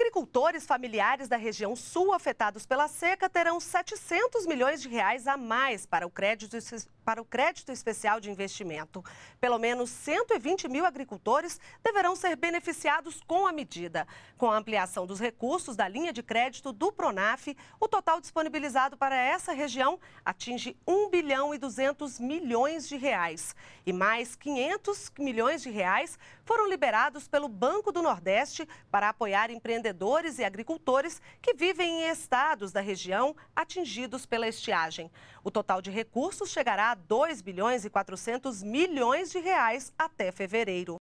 agricultores familiares da região sul afetados pela seca terão 700 milhões de reais a mais para o crédito para o crédito especial de investimento. Pelo menos 120 mil agricultores deverão ser beneficiados com a medida. Com a ampliação dos recursos da linha de crédito do Pronaf, o total disponibilizado para essa região atinge 1 bilhão e 200 milhões de reais. E mais 500 milhões de reais foram liberados pelo Banco do Nordeste para apoiar empreendedores e agricultores que vivem em estados da região atingidos pela estiagem. O total de recursos chegará a 2 bilhões e 400 milhões de reais até fevereiro.